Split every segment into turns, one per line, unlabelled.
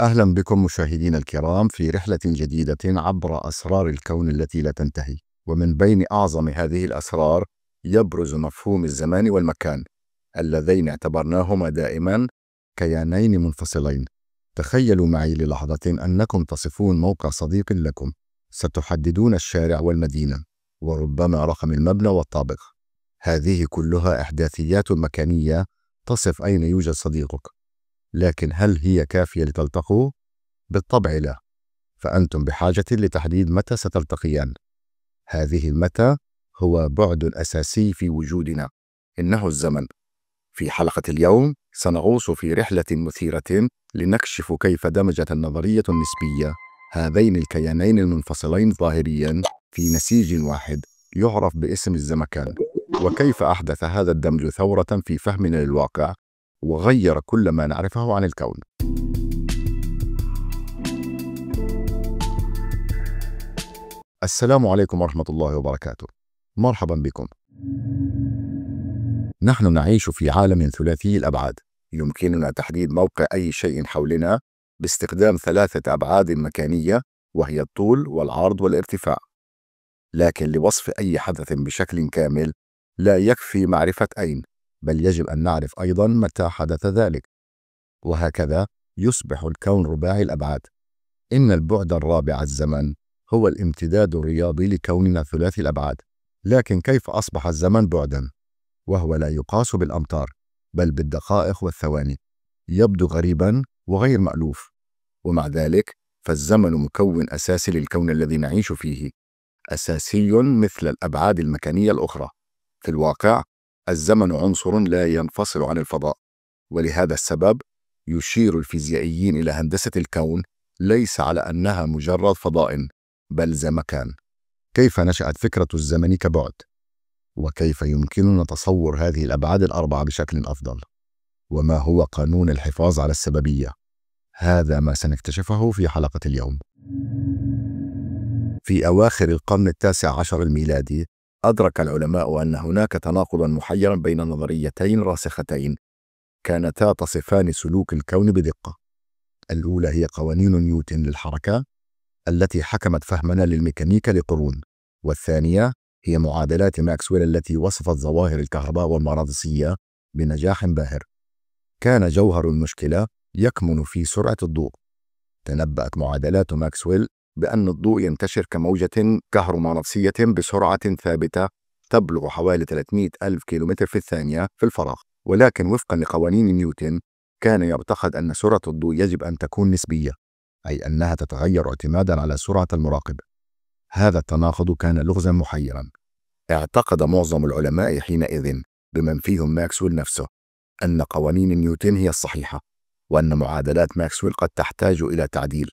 أهلا بكم مشاهدينا الكرام في رحلة جديدة عبر أسرار الكون التي لا تنتهي ومن بين أعظم هذه الأسرار يبرز مفهوم الزمان والمكان اللذين اعتبرناهما دائما كيانين منفصلين تخيلوا معي للحظة أنكم تصفون موقع صديق لكم ستحددون الشارع والمدينة وربما رقم المبنى والطابق هذه كلها إحداثيات مكانية تصف أين يوجد صديقك لكن هل هي كافية لتلتقوا؟ بالطبع لا فأنتم بحاجة لتحديد متى ستلتقيان هذه المتى هو بعد أساسي في وجودنا إنه الزمن في حلقة اليوم سنغوص في رحلة مثيرة لنكشف كيف دمجت النظرية النسبية هذين الكيانين المنفصلين ظاهريا في نسيج واحد يعرف باسم الزمكان وكيف أحدث هذا الدمج ثورة في فهمنا للواقع وغير كل ما نعرفه عن الكون السلام عليكم ورحمة الله وبركاته مرحبا بكم نحن نعيش في عالم ثلاثي الأبعاد يمكننا تحديد موقع أي شيء حولنا باستخدام ثلاثة أبعاد مكانية وهي الطول والعرض والارتفاع لكن لوصف أي حدث بشكل كامل لا يكفي معرفة أين بل يجب أن نعرف أيضا متى حدث ذلك وهكذا يصبح الكون رباعي الأبعاد إن البعد الرابع الزمن هو الامتداد الرياضي لكوننا ثلاثي الأبعاد لكن كيف أصبح الزمن بعدا؟ وهو لا يقاس بالأمتار بل بالدقائق والثواني يبدو غريبا وغير مألوف ومع ذلك فالزمن مكون أساسي للكون الذي نعيش فيه أساسي مثل الأبعاد المكانية الأخرى في الواقع الزمن عنصر لا ينفصل عن الفضاء ولهذا السبب يشير الفيزيائيين إلى هندسة الكون ليس على أنها مجرد فضاء بل زمكان كيف نشأت فكرة الزمن كبعد؟ وكيف يمكننا تصور هذه الأبعاد الأربعة بشكل أفضل؟ وما هو قانون الحفاظ على السببية؟ هذا ما سنكتشفه في حلقة اليوم في أواخر القرن التاسع عشر الميلادي أدرك العلماء أن هناك تناقضا محيرا بين نظريتين راسختين كانتا تصفان سلوك الكون بدقة الأولى هي قوانين نيوتن للحركة التي حكمت فهمنا للميكانيكا لقرون والثانية هي معادلات ماكسويل التي وصفت ظواهر الكهرباء والمغناطيسية بنجاح باهر كان جوهر المشكلة يكمن في سرعة الضوء تنبأت معادلات ماكسويل بأن الضوء ينتشر كموجة كهرومغناطيسية بسرعة ثابتة تبلغ حوالي 300 ألف كيلومتر في الثانية في الفراغ ولكن وفقا لقوانين نيوتن كان يعتقد أن سرعة الضوء يجب أن تكون نسبية أي أنها تتغير اعتمادا على سرعة المراقب هذا التناقض كان لغزا محيرا اعتقد معظم العلماء حينئذ بمن فيهم ماكسويل نفسه أن قوانين نيوتن هي الصحيحة وأن معادلات ماكسويل قد تحتاج إلى تعديل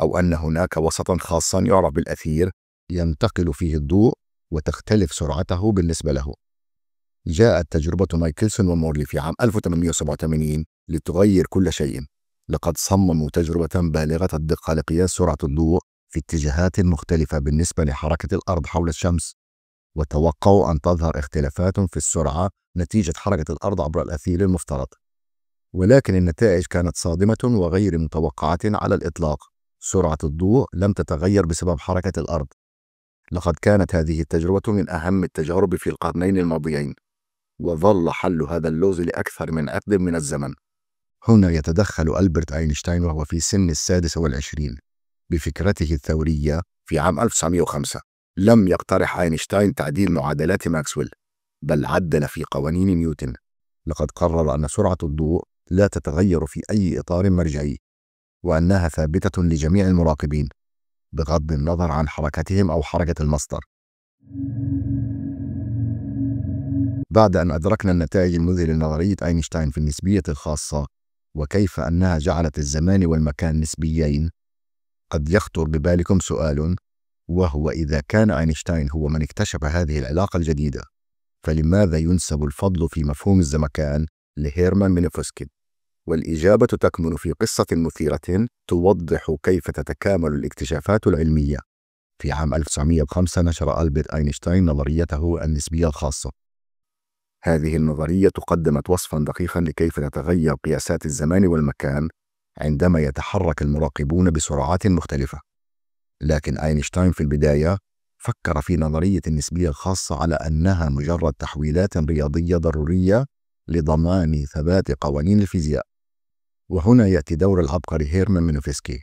أو أن هناك وسطا خاصا يعرف بالأثير ينتقل فيه الضوء وتختلف سرعته بالنسبة له جاءت تجربة مايكلسون ومورلي في عام 1887 لتغير كل شيء لقد صمموا تجربة بالغة الدقة لقياس سرعة الضوء في اتجاهات مختلفة بالنسبة لحركة الأرض حول الشمس وتوقعوا أن تظهر اختلافات في السرعة نتيجة حركة الأرض عبر الأثير المفترض ولكن النتائج كانت صادمة وغير متوقعة على الإطلاق سرعة الضوء لم تتغير بسبب حركة الأرض لقد كانت هذه التجربة من أهم التجارب في القرنين الماضيين وظل حل هذا اللغز لأكثر من عقد من الزمن هنا يتدخل ألبرت أينشتاين وهو في سن السادس والعشرين بفكرته الثورية في عام 1905 لم يقترح أينشتاين تعديل معادلات ماكسويل بل عدل في قوانين نيوتن لقد قرر أن سرعة الضوء لا تتغير في أي إطار مرجعي وأنها ثابتة لجميع المراقبين بغض النظر عن حركتهم أو حركة المصدر بعد أن أدركنا النتائج المذهلة لنظرية أينشتاين في النسبية الخاصة وكيف أنها جعلت الزمان والمكان نسبيين قد يخطر ببالكم سؤال وهو إذا كان أينشتاين هو من اكتشف هذه العلاقة الجديدة فلماذا ينسب الفضل في مفهوم الزمكان لهيرمان منفسكين والإجابة تكمن في قصة مثيرة توضح كيف تتكامل الاكتشافات العلمية. في عام 1905 نشر ألبرت أينشتاين نظريته النسبية الخاصة. هذه النظرية قدمت وصفا دقيقا لكيف تتغير قياسات الزمان والمكان عندما يتحرك المراقبون بسرعات مختلفة. لكن أينشتاين في البداية فكر في نظرية النسبية الخاصة على أنها مجرد تحويلات رياضية ضرورية لضمان ثبات قوانين الفيزياء وهنا يأتي دور العبقري هيرمان مينوفسكي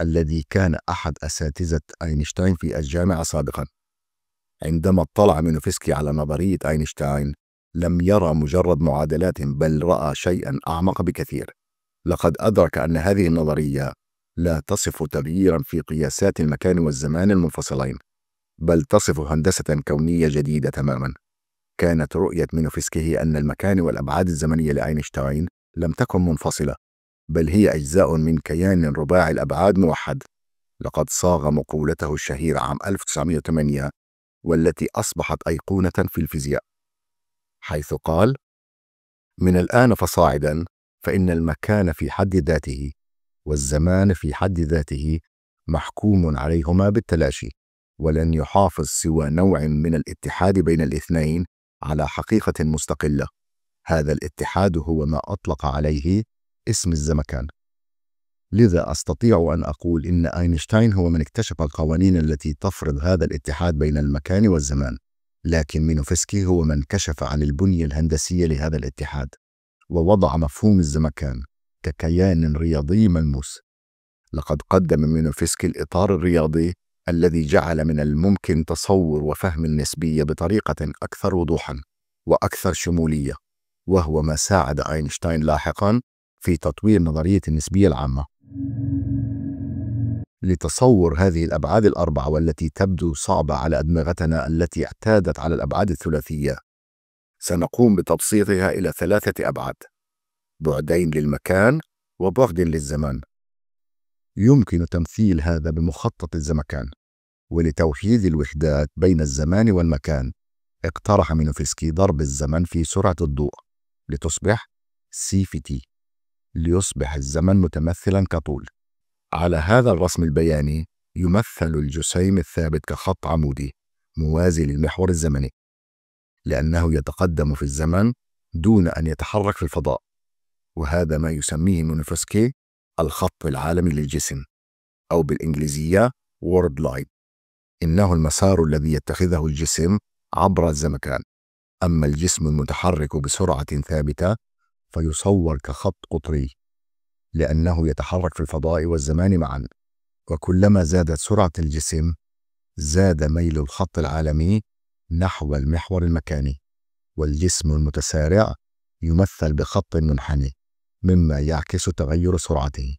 الذي كان أحد أساتذة أينشتاين في الجامعة سابقا عندما اطلع مينوفسكي على نظرية أينشتاين لم يرى مجرد معادلات بل رأى شيئا أعمق بكثير لقد أدرك أن هذه النظرية لا تصف تغييرا في قياسات المكان والزمان المنفصلين بل تصف هندسة كونية جديدة تماما كانت رؤية مينوفسكي أن المكان والأبعاد الزمنية لأينشتاين لم تكن منفصلة بل هي أجزاء من كيان رباعي الأبعاد موحد لقد صاغ مقولته الشهيرة عام 1908 والتي أصبحت أيقونة في الفيزياء حيث قال من الآن فصاعدا فإن المكان في حد ذاته والزمان في حد ذاته محكوم عليهما بالتلاشي ولن يحافظ سوى نوع من الاتحاد بين الاثنين على حقيقة مستقلة هذا الاتحاد هو ما أطلق عليه اسم الزمكان لذا أستطيع أن أقول إن أينشتاين هو من اكتشف القوانين التي تفرض هذا الاتحاد بين المكان والزمان لكن مينوفسكي هو من كشف عن البنية الهندسية لهذا الاتحاد ووضع مفهوم الزمكان ككيان رياضي ملموس لقد قدم مينوفسكي الإطار الرياضي الذي جعل من الممكن تصور وفهم النسبية بطريقة أكثر وضوحًا وأكثر شمولية وهو ما ساعد أينشتاين لاحقا في تطوير نظرية النسبية العامة لتصور هذه الأبعاد الأربعة والتي تبدو صعبة على أدمغتنا التي اعتادت على الأبعاد الثلاثية سنقوم بتبسيطها إلى ثلاثة أبعاد بعدين للمكان وبعد للزمان يمكن تمثيل هذا بمخطط الزمكان ولتوحيد الوحدات بين الزمان والمكان اقترح مينوفسكي ضرب الزمن في سرعة الضوء لتصبح سي في تي ليصبح الزمن متمثلا كطول على هذا الرسم البياني يمثل الجسيم الثابت كخط عمودي موازي للمحور الزمني لأنه يتقدم في الزمن دون أن يتحرك في الفضاء وهذا ما يسميه مونوفسكي الخط العالمي للجسم أو بالإنجليزية وورد Line إنه المسار الذي يتخذه الجسم عبر الزمكان أما الجسم المتحرك بسرعة ثابتة فيصور كخط قطري لأنه يتحرك في الفضاء والزمان معا وكلما زادت سرعة الجسم زاد ميل الخط العالمي نحو المحور المكاني والجسم المتسارع يمثل بخط منحني مما يعكس تغير سرعته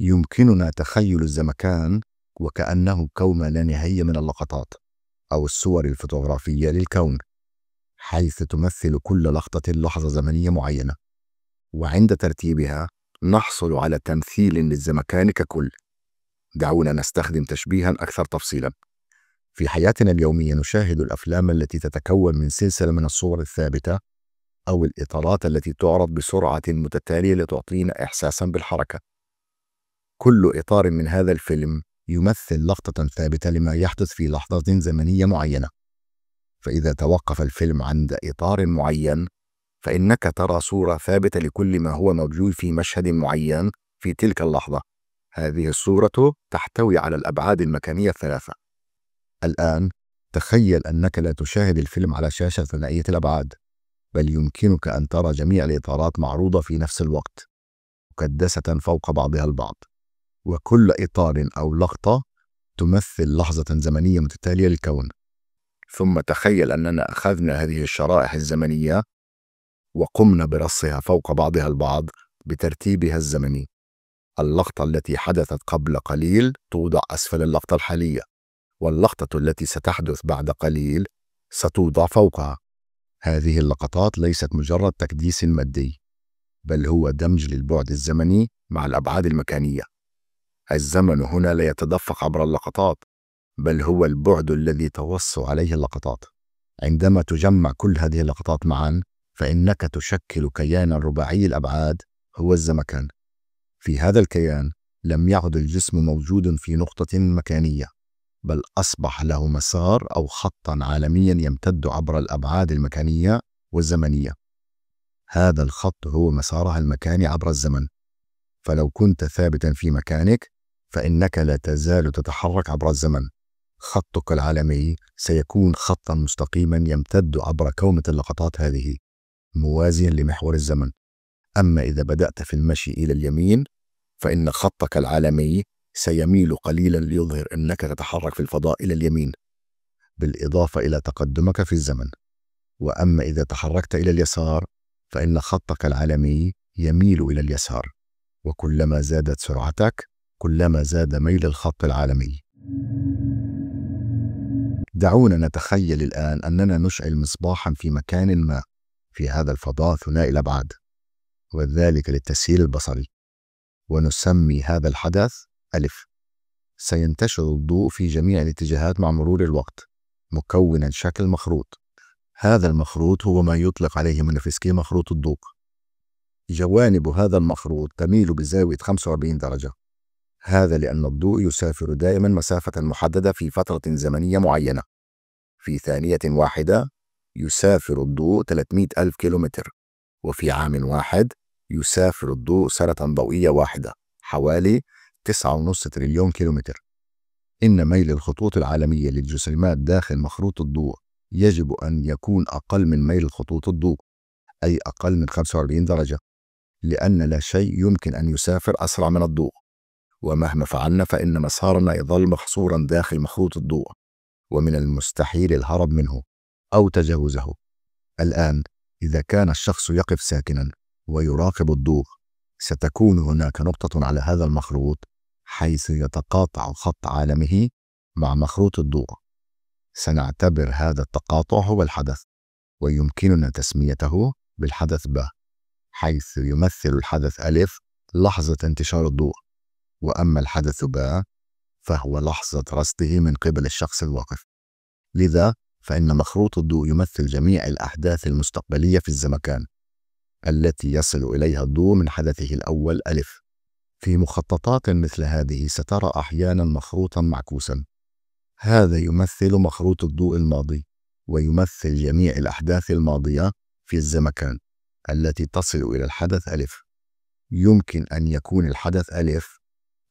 يمكننا تخيل الزمكان وكأنه كومة لا نهاية من اللقطات أو الصور الفوتوغرافية للكون حيث تمثل كل لقطة لحظة زمنية معينة وعند ترتيبها نحصل على تمثيل للزمكان ككل دعونا نستخدم تشبيها أكثر تفصيلا في حياتنا اليومية نشاهد الأفلام التي تتكون من سلسلة من الصور الثابتة أو الإطارات التي تعرض بسرعة متتالية لتعطينا إحساسا بالحركة كل إطار من هذا الفيلم يمثل لقطة ثابتة لما يحدث في لحظة زمنية معينة فإذا توقف الفيلم عند إطار معين فإنك ترى صورة ثابتة لكل ما هو موجود في مشهد معين في تلك اللحظة هذه الصورة تحتوي على الأبعاد المكانية الثلاثة الآن تخيل أنك لا تشاهد الفيلم على شاشة ثنائية الأبعاد بل يمكنك أن ترى جميع الإطارات معروضة في نفس الوقت مكدسة فوق بعضها البعض وكل إطار أو لقطة تمثل لحظة زمنية متتالية للكون ثم تخيل أننا أخذنا هذه الشرائح الزمنية وقمنا برصها فوق بعضها البعض بترتيبها الزمني اللقطة التي حدثت قبل قليل توضع أسفل اللقطة الحالية واللقطة التي ستحدث بعد قليل ستوضع فوقها هذه اللقطات ليست مجرد تكديس مادي بل هو دمج للبعد الزمني مع الأبعاد المكانية الزمن هنا لا يتدفق عبر اللقطات بل هو البعد الذي توص عليه اللقطات عندما تجمع كل هذه اللقطات معا فإنك تشكل كيانا رباعي الأبعاد هو الزمكان في هذا الكيان لم يعد الجسم موجود في نقطة مكانية بل أصبح له مسار أو خطا عالميا يمتد عبر الأبعاد المكانية والزمنية هذا الخط هو مسارها المكاني عبر الزمن فلو كنت ثابتا في مكانك فإنك لا تزال تتحرك عبر الزمن خطك العالمي سيكون خطا مستقيما يمتد عبر كومة اللقطات هذه موازيا لمحور الزمن أما إذا بدأت في المشي إلى اليمين فإن خطك العالمي سيميل قليلا ليظهر أنك تتحرك في الفضاء إلى اليمين بالإضافة إلى تقدمك في الزمن وأما إذا تحركت إلى اليسار فإن خطك العالمي يميل إلى اليسار وكلما زادت سرعتك كلما زاد ميل الخط العالمي دعونا نتخيل الآن أننا نشعل مصباحا في مكان ما في هذا الفضاء ثنائي الأبعاد وذلك للتسهيل البصري ونسمي هذا الحدث ألف سينتشر الضوء في جميع الاتجاهات مع مرور الوقت مكونا شكل مخروط هذا المخروط هو ما يطلق عليه منافسكي مخروط الضوء جوانب هذا المخروط تميل بزاوية 45 درجة هذا لأن الضوء يسافر دائما مسافة محددة في فترة زمنية معينة في ثانية واحدة يسافر الضوء 300 ألف كيلومتر وفي عام واحد يسافر الضوء سنة ضوئية واحدة حوالي 9.5 تريليون كيلومتر إن ميل الخطوط العالمية للجسيمات داخل مخروط الضوء يجب أن يكون أقل من ميل خطوط الضوء أي أقل من 45 درجة لأن لا شيء يمكن أن يسافر أسرع من الضوء ومهما فعلنا فإن مسارنا يظل محصورا داخل مخوط الضوء ومن المستحيل الهرب منه أو تجاوزه الآن إذا كان الشخص يقف ساكنا ويراقب الضوء ستكون هناك نقطة على هذا المخروط حيث يتقاطع خط عالمه مع مخروط الضوء سنعتبر هذا التقاطع هو الحدث ويمكننا تسميته بالحدث ب حيث يمثل الحدث ألف لحظة انتشار الضوء وأما الحدث باء فهو لحظة رصده من قبل الشخص الواقف لذا فإن مخروط الضوء يمثل جميع الأحداث المستقبلية في الزمكان التي يصل إليها الضوء من حدثه الأول ألف في مخططات مثل هذه سترى أحيانا مخروطا معكوسا هذا يمثل مخروط الضوء الماضي ويمثل جميع الأحداث الماضية في الزمكان التي تصل إلى الحدث ألف يمكن أن يكون الحدث ألف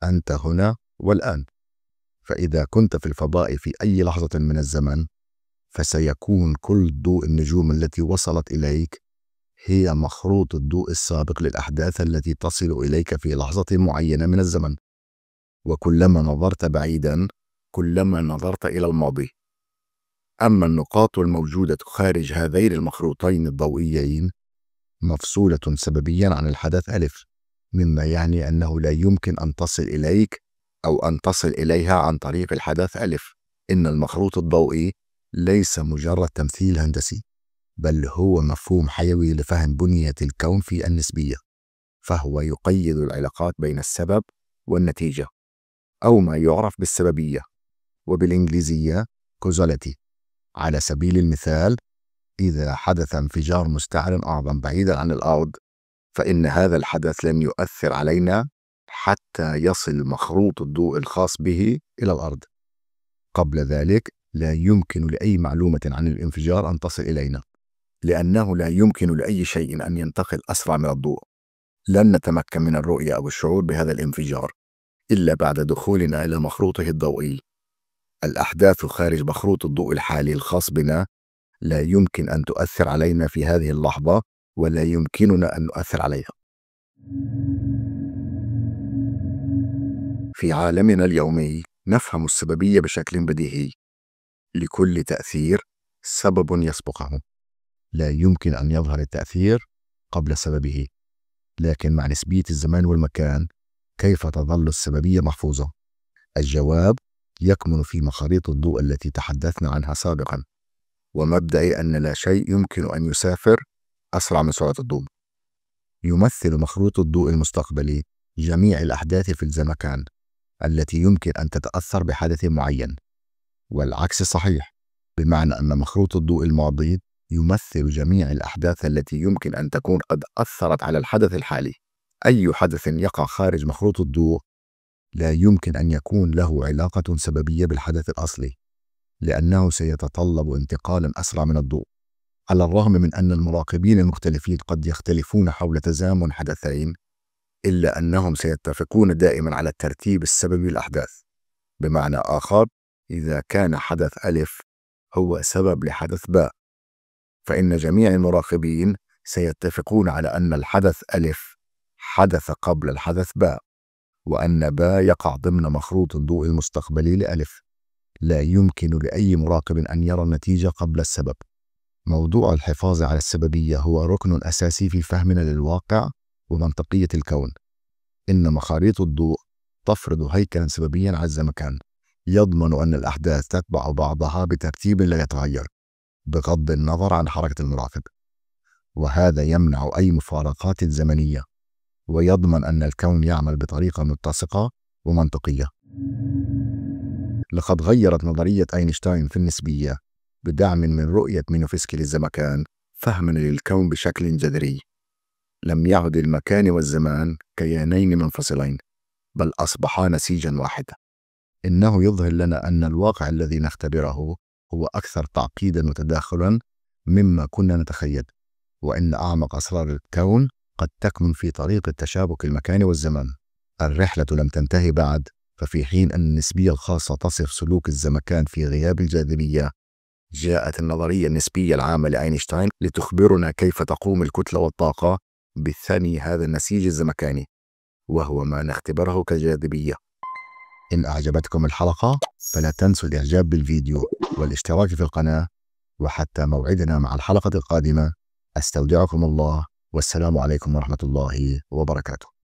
أنت هنا والآن فإذا كنت في الفضاء في أي لحظة من الزمن فسيكون كل ضوء النجوم التي وصلت إليك هي مخروط الضوء السابق للأحداث التي تصل إليك في لحظة معينة من الزمن وكلما نظرت بعيدا كلما نظرت إلى الماضي أما النقاط الموجودة خارج هذين المخروطين الضوئيين مفصولة سببيا عن الحدث ألف مما يعني أنه لا يمكن أن تصل إليك أو أن تصل إليها عن طريق الحدث ألف إن المخروط الضوئي ليس مجرد تمثيل هندسي بل هو مفهوم حيوي لفهم بنية الكون في النسبية فهو يقيد العلاقات بين السبب والنتيجة أو ما يعرف بالسببية وبالإنجليزية causality على سبيل المثال إذا حدث انفجار مستعر أعظم بعيدا عن الأرض فإن هذا الحدث لن يؤثر علينا حتى يصل مخروط الضوء الخاص به إلى الأرض. قبل ذلك لا يمكن لأي معلومة عن الانفجار أن تصل إلينا، لأنه لا يمكن لأي شيء أن ينتقل أسرع من الضوء. لن نتمكن من الرؤية أو الشعور بهذا الانفجار إلا بعد دخولنا إلى مخروطه الضوئي. الأحداث خارج مخروط الضوء الحالي الخاص بنا لا يمكن أن تؤثر علينا في هذه اللحظة ولا يمكننا أن نؤثر عليها في عالمنا اليومي نفهم السببية بشكل بديهي لكل تأثير سبب يسبقه لا يمكن أن يظهر التأثير قبل سببه لكن مع نسبية الزمان والمكان كيف تظل السببية محفوظة؟ الجواب يكمن في مخاريط الضوء التي تحدثنا عنها سابقا ومبدأ أن لا شيء يمكن أن يسافر أسرع من سرعة الضوء يمثل مخروط الضوء المستقبلي جميع الأحداث في الزمكان التي يمكن أن تتأثر بحدث معين والعكس صحيح بمعنى أن مخروط الضوء الماضي يمثل جميع الأحداث التي يمكن أن تكون قد أثرت على الحدث الحالي أي حدث يقع خارج مخروط الضوء لا يمكن أن يكون له علاقة سببية بالحدث الأصلي لأنه سيتطلب انتقالا أسرع من الضوء على الرغم من أن المراقبين المختلفين قد يختلفون حول تزامن حدثين إلا أنهم سيتفقون دائما على الترتيب السببي للأحداث بمعنى آخر إذا كان حدث ألف هو سبب لحدث باء فإن جميع المراقبين سيتفقون على أن الحدث ألف حدث قبل الحدث باء وأن باء يقع ضمن مخروط الضوء المستقبلي لألف لا يمكن لأي مراقب أن يرى النتيجة قبل السبب موضوع الحفاظ على السببية هو ركن أساسي في فهمنا للواقع ومنطقية الكون إن مخاريط الضوء تفرض هيكلا سببيا عز مكان يضمن أن الأحداث تتبع بعضها بترتيب لا يتغير بغض النظر عن حركة المراقب وهذا يمنع أي مفارقات زمنية ويضمن أن الكون يعمل بطريقة متسقة ومنطقية لقد غيرت نظرية أينشتاين في النسبية بدعم من رؤية مينوفسكي للزمكان فهما للكون بشكل جذري لم يعد المكان والزمان كيانين منفصلين بل أصبحا نسيجا واحدا إنه يظهر لنا أن الواقع الذي نختبره هو أكثر تعقيدا وتداخلا مما كنا نتخيل وإن أعمق أسرار الكون قد تكمن في طريق التشابك المكاني والزمان الرحلة لم تنتهي بعد ففي حين أن النسبية الخاصة تصف سلوك الزمكان في غياب الجاذبية جاءت النظرية النسبية العامة لأينشتاين لتخبرنا كيف تقوم الكتلة والطاقة بثني هذا النسيج الزمكاني وهو ما نختبره كجاذبية إن أعجبتكم الحلقة فلا تنسوا الإعجاب بالفيديو والاشتراك في القناة وحتى موعدنا مع الحلقة القادمة أستودعكم الله والسلام عليكم ورحمة الله وبركاته